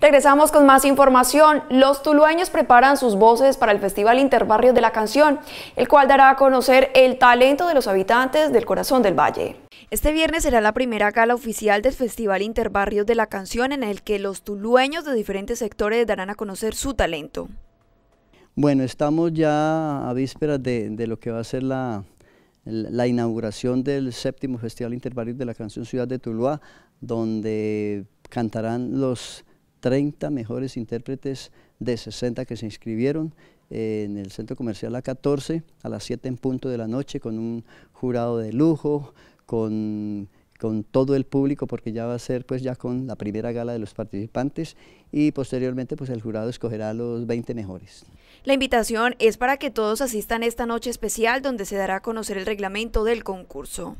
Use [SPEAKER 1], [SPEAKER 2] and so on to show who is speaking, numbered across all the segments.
[SPEAKER 1] Regresamos con más información. Los tulueños preparan sus voces para el Festival Interbarrios de la Canción, el cual dará a conocer el talento de los habitantes del corazón del valle. Este viernes será la primera gala oficial del Festival Interbarrios de la Canción en el que los tulueños de diferentes sectores darán a conocer su talento.
[SPEAKER 2] Bueno, estamos ya a vísperas de, lo que va a ser la, la inauguración del séptimo Festival Interbarrios de la Canción Ciudad de Tuluá, donde cantarán los 30 mejores intérpretes de 60 que se inscribieron eh, en el Centro Comercial A14 a las 7 en punto de la noche con un jurado de lujo, con, todo el público porque ya va a ser pues ya con la primera gala de los participantes y posteriormente pues el jurado escogerá los 20 mejores.
[SPEAKER 1] La invitación es para que todos asistan esta noche especial donde se dará a conocer el reglamento del concurso.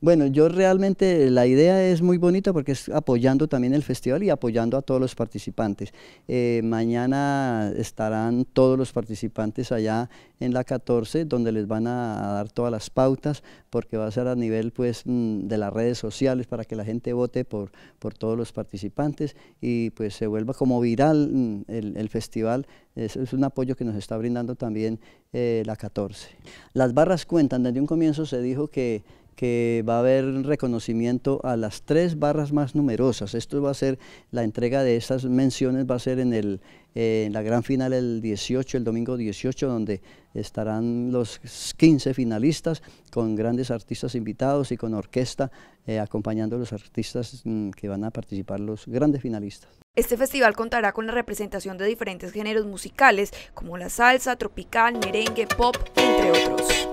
[SPEAKER 2] Bueno, yo realmente la idea es muy bonita porque es apoyando también el festival y apoyando a todos los participantes. Eh, mañana estarán todos los participantes allá en la 14 donde les van a, dar todas las pautas porque va a ser a nivel pues mm, de las redes sociales para que la gente vote por, todos los participantes y pues se vuelva como viral mm, el, festival. Es, un apoyo que nos está brindando también eh, la 14. Las barras cuentan, desde un comienzo se dijo que que va a haber reconocimiento a las tres barras más numerosas. Esto va a ser, la entrega de estas menciones va a ser en, el, eh, la gran final el 18, el domingo 18, donde estarán los 15 finalistas con grandes artistas invitados y con orquesta eh, acompañando a los artistas mm, que van a participar, los grandes finalistas.
[SPEAKER 1] Este festival contará con la representación de diferentes géneros musicales como la salsa, tropical, merengue, pop, entre otros.